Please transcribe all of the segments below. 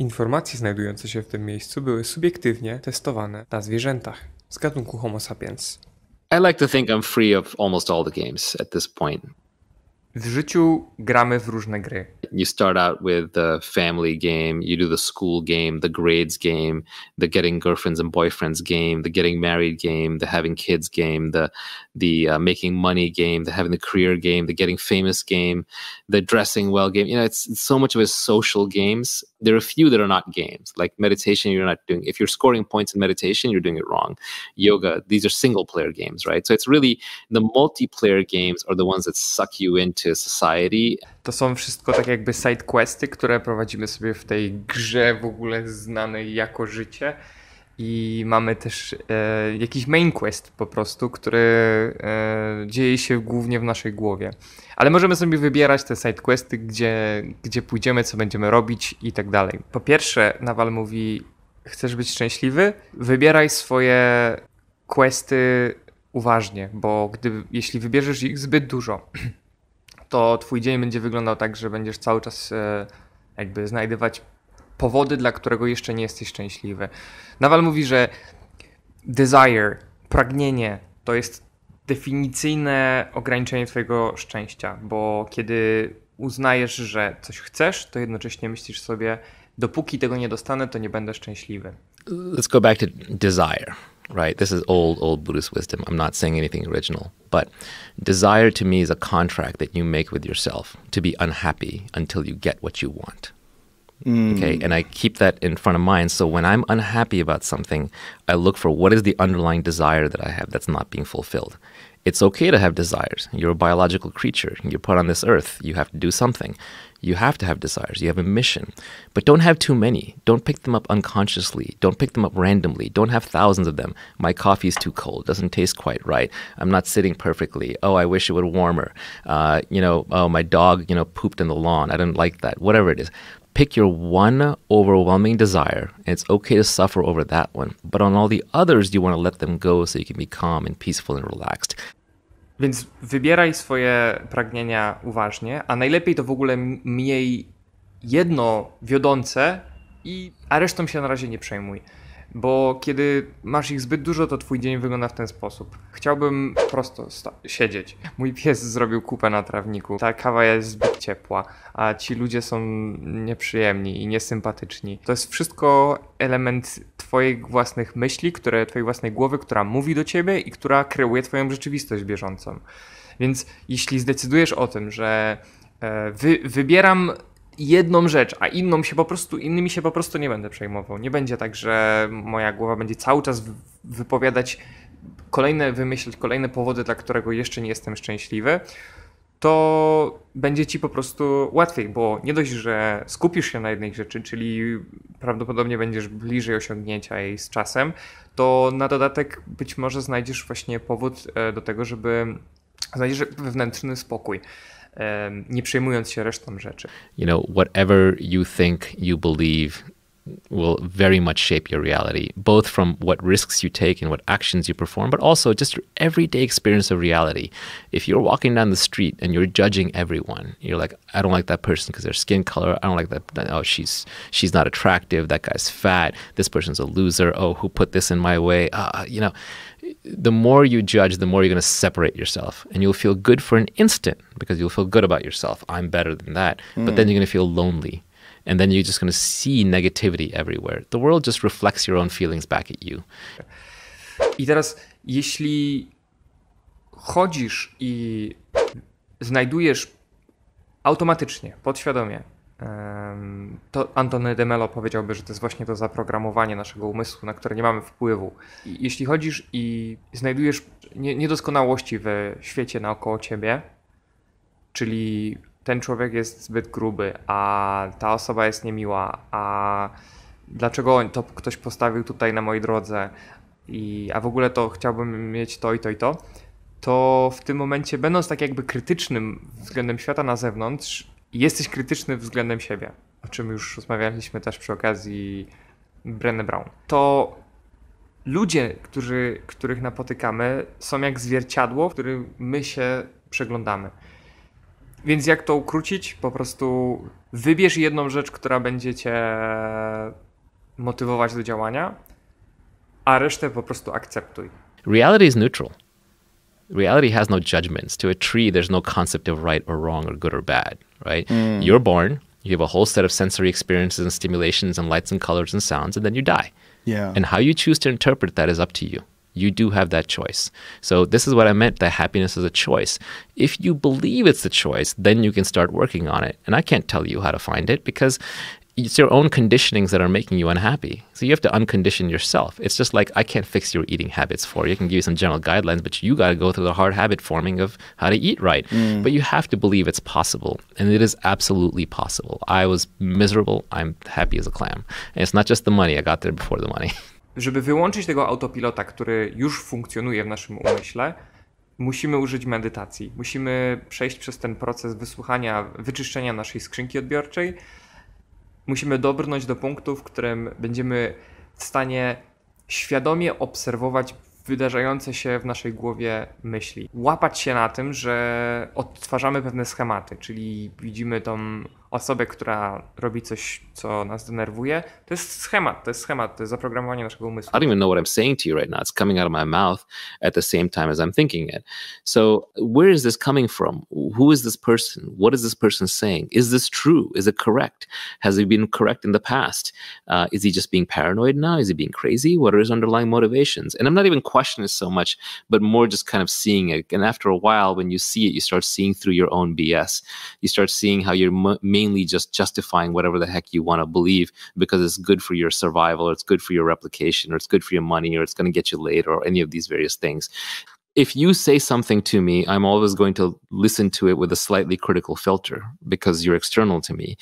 Informacje znajdujące się w tym miejscu były subiektywnie testowane na zwierzętach z gatunku Homo sapiens. I like to think I'm free of almost all the games at this point. W życiu gramy w różne gry. You start out with the family game, you do the school game, the grades game, the getting girlfriends and boyfriends game, the getting married game, the having kids game, the the uh, making money game, the having the career game, the getting famous game, the dressing well game. You know, it's, it's so much of his social games there are a few that are not games like meditation you're not doing if you're scoring points in meditation you're doing it wrong yoga these are single player games right so it's really the multiplayer games are the ones that suck you into society to są wszystko tak jakby side questy które prowadzimy sobie w tej grze w ogóle znanej jako życie i mamy też e, jakiś main quest po prostu, który e, dzieje się głównie w naszej głowie. Ale możemy sobie wybierać te side questy, gdzie, gdzie pójdziemy, co będziemy robić i tak dalej. Po pierwsze, Nawal mówi, chcesz być szczęśliwy? Wybieraj swoje questy uważnie, bo gdy, jeśli wybierzesz ich zbyt dużo, to twój dzień będzie wyglądał tak, że będziesz cały czas e, jakby znajdywać powody, dla którego jeszcze nie jesteś szczęśliwy. Nawal mówi, że desire, pragnienie to jest definicyjne ograniczenie Twojego szczęścia, bo kiedy uznajesz, że coś chcesz, to jednocześnie myślisz sobie, dopóki tego nie dostanę, to nie będę szczęśliwy. Let's go back to desire. Right, this is old, old Buddhist wisdom. I'm not saying anything original, but desire to me is a contract that you make with yourself to be unhappy until you get what you want. Mm. Okay. And I keep that in front of mind. So when I'm unhappy about something, I look for what is the underlying desire that I have that's not being fulfilled. It's okay to have desires. You're a biological creature. You're put on this earth. You have to do something. You have to have desires. You have a mission. But don't have too many. Don't pick them up unconsciously. Don't pick them up randomly. Don't have thousands of them. My coffee is too cold. Doesn't taste quite right. I'm not sitting perfectly. Oh, I wish it were warmer. Uh, you know, oh, my dog, you know, pooped in the lawn. I didn't like that. Whatever it is. Pick your one overwhelming desire, it's okay to suffer over that one. But on all the others, you want to let them go so you can be calm and peaceful and relaxed. Więc wybieraj swoje pragnienia uważnie, a najlepiej to w ogóle mniej jedno wiodące i a resztą się na razie nie przejmuj. bo kiedy masz ich zbyt dużo, to twój dzień wygląda w ten sposób. Chciałbym prosto siedzieć. Mój pies zrobił kupę na trawniku. Ta kawa jest zbyt ciepła, a ci ludzie są nieprzyjemni i niesympatyczni. To jest wszystko element twoich własnych myśli, które, twojej własnej głowy, która mówi do ciebie i która kreuje twoją rzeczywistość bieżącą. Więc jeśli zdecydujesz o tym, że e, wy, wybieram jedną rzecz, a inną się po prostu, innymi się po prostu nie będę przejmował. Nie będzie tak, że moja głowa będzie cały czas wypowiadać kolejne, wymyślać kolejne powody, dla którego jeszcze nie jestem szczęśliwy, to będzie ci po prostu łatwiej, bo nie dość, że skupisz się na jednej rzeczy, czyli prawdopodobnie będziesz bliżej osiągnięcia jej z czasem, to na dodatek być może znajdziesz właśnie powód e, do tego, żeby znajdziesz wewnętrzny spokój nie przejmując się resztą rzeczy. You know, whatever you think you believe will very much shape your reality, both from what risks you take and what actions you perform, but also just your everyday experience of reality. If you're walking down the street and you're judging everyone, you're like, I don't like that person because their skin color. I don't like that. Oh, she's she's not attractive. That guy's fat. This person's a loser. Oh, who put this in my way? Uh, you know, the more you judge, the more you're going to separate yourself, and you'll feel good for an instant because you'll feel good about yourself. I'm better than that. Mm. But then mm. you're going to feel lonely and then you're just going to see negativity everywhere. The world just reflects your own feelings back at you. I teraz, jeśli chodzisz i znajdujesz automatycznie, podświadomie, to Antony de Mello powiedziałby, że to jest właśnie to zaprogramowanie naszego umysłu, na które nie mamy wpływu. I jeśli chodzisz i znajdujesz niedoskonałości w świecie naokoło ciebie, czyli ten człowiek jest zbyt gruby, a ta osoba jest niemiła, a dlaczego to ktoś postawił tutaj na mojej drodze, i, a w ogóle to chciałbym mieć to i to i to, to w tym momencie, będąc tak jakby krytycznym względem świata na zewnątrz, jesteś krytyczny względem siebie, o czym już rozmawialiśmy też przy okazji Brené Brown. To ludzie, którzy, których napotykamy, są jak zwierciadło, w którym my się przeglądamy. Więc jak to ukrócić? Po prostu wybierz jedną rzecz, która będzie cię motywować do działania, a resztę po prostu akceptuj. Reality is neutral. Reality has no judgments. To a tree, there's no concept of right or wrong or good or bad, right? Mm. You're born, you have a whole set of sensory experiences and stimulations and lights and colors and sounds, and then you die. Yeah. And how you choose to interpret that is up to you. you do have that choice. So, this is what I meant that happiness is a choice. If you believe it's a choice, then you can start working on it. And I can't tell you how to find it because it's your own conditionings that are making you unhappy. So, you have to uncondition yourself. It's just like I can't fix your eating habits for you. I can give you some general guidelines, but you got to go through the hard habit forming of how to eat right. Mm. But you have to believe it's possible. And it is absolutely possible. I was miserable. I'm happy as a clam. And it's not just the money, I got there before the money. żeby wyłączyć tego autopilota, który już funkcjonuje w naszym umyśle, musimy użyć medytacji. Musimy przejść przez ten proces wysłuchania, wyczyszczenia naszej skrzynki odbiorczej. Musimy dobrnąć do punktu, w którym będziemy w stanie świadomie obserwować wydarzające się w naszej głowie myśli. Łapać się na tym, że odtwarzamy pewne schematy, czyli widzimy tą osobę, która robi coś, co nas denerwuje. To jest schemat, to jest schemat, to jest zaprogramowanie naszego umysłu. I don't even know what I'm saying to you right now. It's coming out of my mouth at the same time as I'm thinking it. So where is this coming from? Who is this person? What is this person saying? Is this true? Is it correct? Has he been correct in the past? Uh, is he just being paranoid now? Is he being crazy? What are his underlying motivations? And I'm not even questioning so much, but more just kind of seeing it. And after a while, when you see it, you start seeing through your own BS. You start seeing how you're mainly just justifying whatever the heck you want to believe because it's good for your survival or it's good for your replication or it's good for your money or it's going to get you laid or any of these various things if you say something to me, I'm always going to listen to it with a slightly critical filter because you're external to me.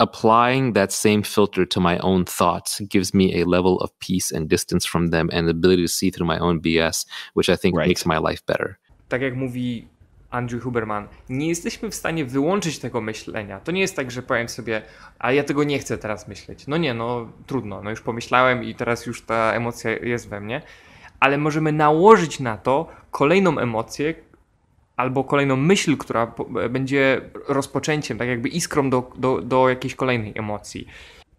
Applying that same filter to my own thoughts gives me a level of peace and distance from them and the ability to see through my own BS, which I think right. makes my life better. Tak jak mówi Andrew Huberman, nie jesteśmy w stanie wyłączyć tego myślenia. To nie jest tak, że powiem sobie, a ja tego nie chcę teraz myśleć. No nie, no trudno, no już pomyślałem i teraz już ta emocja jest we mnie, ale możemy nałożyć na to kolejną emocję albo kolejną myśl, która będzie rozpoczęciem, tak jakby iskrą do, do, do jakiejś kolejnej emocji.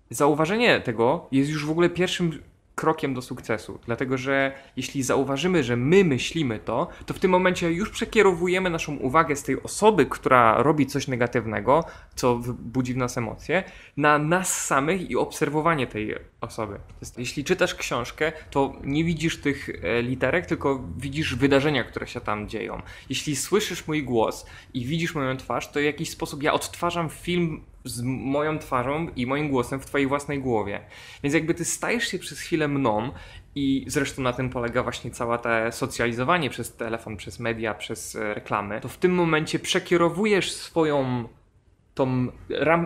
Zauważenie tego jest już w ogóle pierwszym krokiem do sukcesu. Dlatego, że jeśli zauważymy, że my myślimy to, to w tym momencie już przekierowujemy naszą uwagę z tej osoby, która robi coś negatywnego, co budzi w nas emocje, na nas samych i obserwowanie tej osoby. Jeśli czytasz książkę, to nie widzisz tych e, literek, tylko widzisz wydarzenia, które się tam dzieją. Jeśli słyszysz mój głos i widzisz moją twarz, to w jakiś sposób ja odtwarzam film z moją twarzą i moim głosem w twojej własnej głowie. Więc jakby ty stajesz się przez chwilę mną i zresztą na tym polega właśnie całe to socjalizowanie przez telefon, przez media, przez e, reklamy. To w tym momencie przekierowujesz swoją tą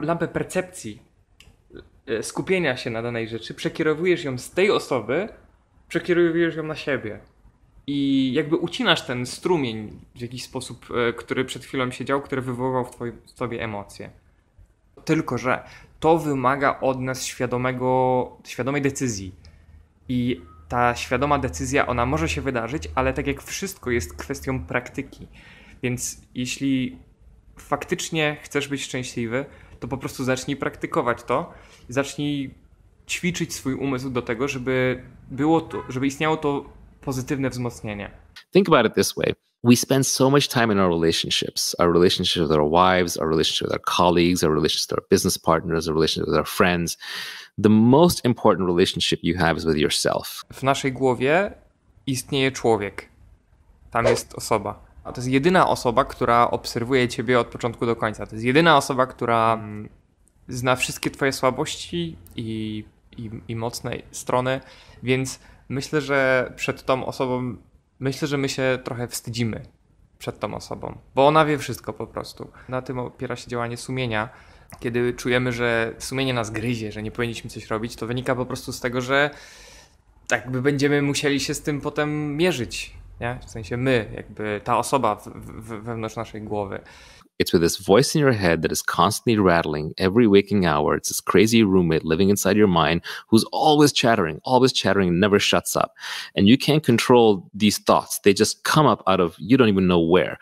lampę percepcji e, skupienia się na danej rzeczy, przekierowujesz ją z tej osoby, przekierowujesz ją na siebie. I jakby ucinasz ten strumień w jakiś sposób, e, który przed chwilą siedział, który wywoływał w, twoim, w tobie emocje. Tylko, że to wymaga od nas świadomego, świadomej decyzji. I ta świadoma decyzja, ona może się wydarzyć, ale tak jak wszystko jest kwestią praktyki. Więc jeśli faktycznie chcesz być szczęśliwy, to po prostu zacznij praktykować to, zacznij ćwiczyć swój umysł do tego, żeby było to, żeby istniało to pozytywne wzmocnienie. Think about it this way we spend so much time in our relationships our relationship with our wives our relationship with our colleagues our relationship with our business partners our relationship with our friends the most important relationship you have is with yourself w naszej głowie istnieje człowiek tam jest osoba a to jest jedyna osoba która obserwuje ciebie od początku do końca to jest jedyna osoba która mm, zna wszystkie twoje słabości i i, i mocne strony więc myślę że przed tą osobą myślę, że my się trochę wstydzimy przed tą osobą, bo ona wie wszystko po prostu. Na tym opiera się działanie sumienia. Kiedy czujemy, że sumienie nas gryzie, że nie powinniśmy coś robić, to wynika po prostu z tego, że jakby będziemy musieli się z tym potem mierzyć. Nie? W sensie my, jakby ta osoba w, w, wewnątrz naszej głowy. It's with this voice in your head that is constantly rattling every waking hour. It's this crazy roommate living inside your mind who's always chattering, always chattering, never shuts up. And you can't control these thoughts. They just come up out of you don't even know where.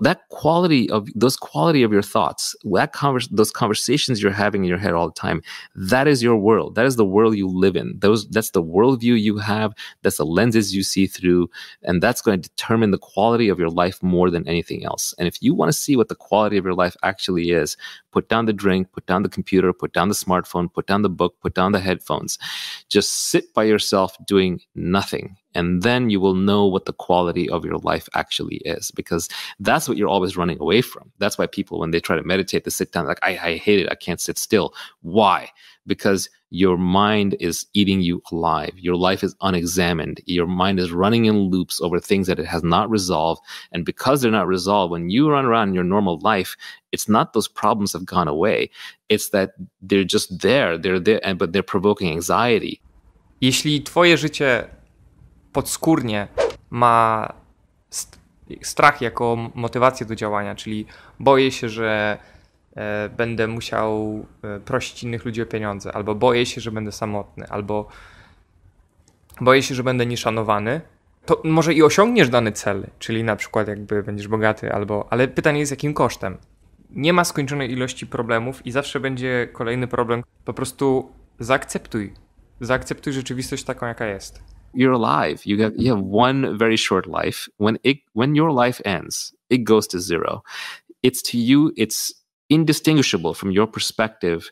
That quality of those quality of your thoughts, that convers those conversations you're having in your head all the time, that is your world. That is the world you live in. Those that's the worldview you have. That's the lenses you see through, and that's going to determine the quality of your life more than anything else. And if you want to see what the quality quality of your life actually is. Put down the drink, put down the computer, put down the smartphone, put down the book, put down the headphones. Just sit by yourself doing nothing and then you will know what the quality of your life actually is because that's what you're always running away from that's why people when they try to meditate they sit down like I, I hate it i can't sit still why because your mind is eating you alive your life is unexamined your mind is running in loops over things that it has not resolved and because they're not resolved when you run around in your normal life it's not those problems have gone away it's that they're just there they're there and but they're provoking anxiety jeśli twoje życie podskórnie ma strach jako motywację do działania, czyli boję się, że e, będę musiał e, prosić innych ludzi o pieniądze, albo boję się, że będę samotny, albo boję się, że będę nieszanowany, to może i osiągniesz dany cel, czyli na przykład jakby będziesz bogaty, albo, ale pytanie jest jakim kosztem. Nie ma skończonej ilości problemów i zawsze będzie kolejny problem. Po prostu zaakceptuj. Zaakceptuj rzeczywistość taką, jaka jest. you're alive. You have you have one very short life. When it when your life ends, it goes to zero. It's to you. It's indistinguishable from your perspective.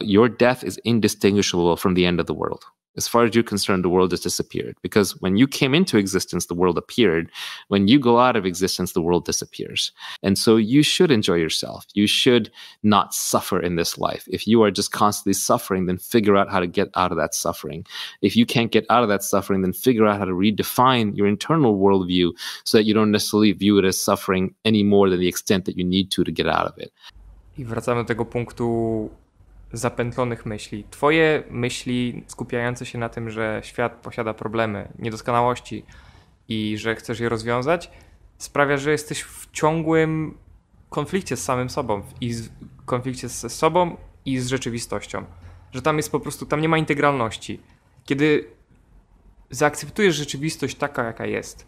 Your death is indistinguishable from the end of the world as far as you're concerned, the world has disappeared. Because when you came into existence, the world appeared. When you go out of existence, the world disappears. And so you should enjoy yourself. You should not suffer in this life. If you are just constantly suffering, then figure out how to get out of that suffering. If you can't get out of that suffering, then figure out how to redefine your internal worldview so that you don't necessarily view it as suffering any more than the extent that you need to to get out of it. I wracamy do tego punktu zapętlonych myśli. Twoje myśli skupiające się na tym, że świat posiada problemy, niedoskonałości i że chcesz je rozwiązać, sprawia, że jesteś w ciągłym konflikcie z samym sobą i z, konflikcie ze sobą i z rzeczywistością. Że tam jest po prostu, tam nie ma integralności. Kiedy zaakceptujesz rzeczywistość taka, jaka jest,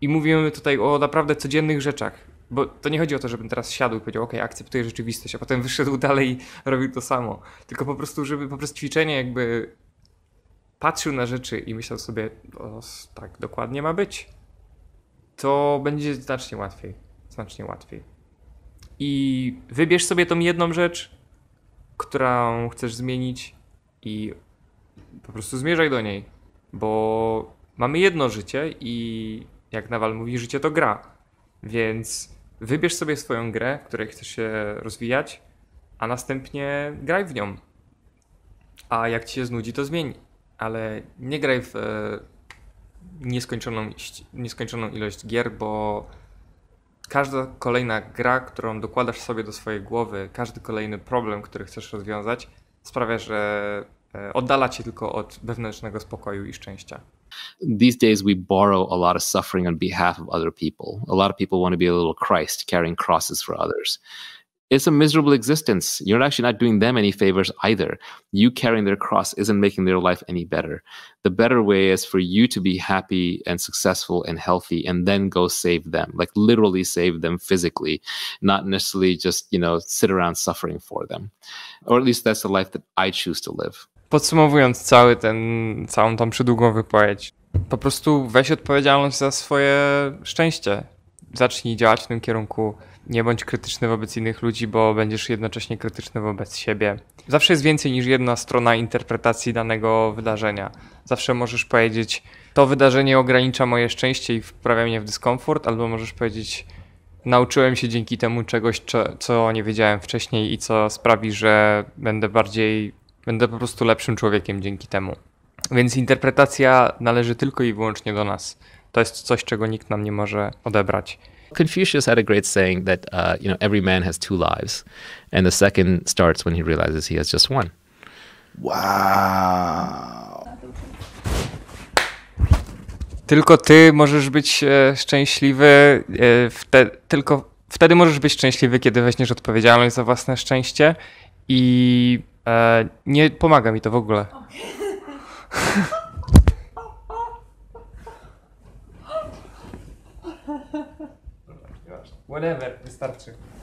i mówimy tutaj o naprawdę codziennych rzeczach, bo to nie chodzi o to, żebym teraz siadł i powiedział, ok, akceptuję rzeczywistość, a potem wyszedł dalej i robił to samo. Tylko po prostu, żeby po prostu ćwiczenie jakby patrzył na rzeczy i myślał sobie, o, tak dokładnie ma być, to będzie znacznie łatwiej. Znacznie łatwiej. I wybierz sobie tą jedną rzecz, którą chcesz zmienić i po prostu zmierzaj do niej, bo mamy jedno życie i jak Nawal mówi, życie to gra. Więc Wybierz sobie swoją grę, w której chcesz się rozwijać, a następnie graj w nią. A jak ci się znudzi, to zmień. Ale nie graj w e, nieskończoną, nieskończoną ilość gier, bo każda kolejna gra, którą dokładasz sobie do swojej głowy, każdy kolejny problem, który chcesz rozwiązać, sprawia, że e, oddala cię tylko od wewnętrznego spokoju i szczęścia. These days, we borrow a lot of suffering on behalf of other people. A lot of people want to be a little Christ carrying crosses for others. It's a miserable existence. You're actually not doing them any favors either. You carrying their cross isn't making their life any better. The better way is for you to be happy and successful and healthy and then go save them, like literally save them physically, not necessarily just, you know, sit around suffering for them. Or at least that's the life that I choose to live. Podsumowując cały ten, całą tą przydługą wypowiedź, po prostu weź odpowiedzialność za swoje szczęście. Zacznij działać w tym kierunku. Nie bądź krytyczny wobec innych ludzi, bo będziesz jednocześnie krytyczny wobec siebie. Zawsze jest więcej niż jedna strona interpretacji danego wydarzenia. Zawsze możesz powiedzieć, to wydarzenie ogranicza moje szczęście i wprawia mnie w dyskomfort, albo możesz powiedzieć, nauczyłem się dzięki temu czegoś, co nie wiedziałem wcześniej i co sprawi, że będę bardziej Będę po prostu lepszym człowiekiem dzięki temu. Więc interpretacja należy tylko i wyłącznie do nas. To jest coś, czego nikt nam nie może odebrać. Confucius had a great saying that uh, you know every man has two lives, and the second starts when he realizes he has just one. Wow. Tylko ty możesz być e, szczęśliwy, e, wte, tylko wtedy możesz być szczęśliwy, kiedy weźmiesz odpowiedzialność za własne szczęście i E, nie pomaga mi to w ogóle. Whatever, wystarczy.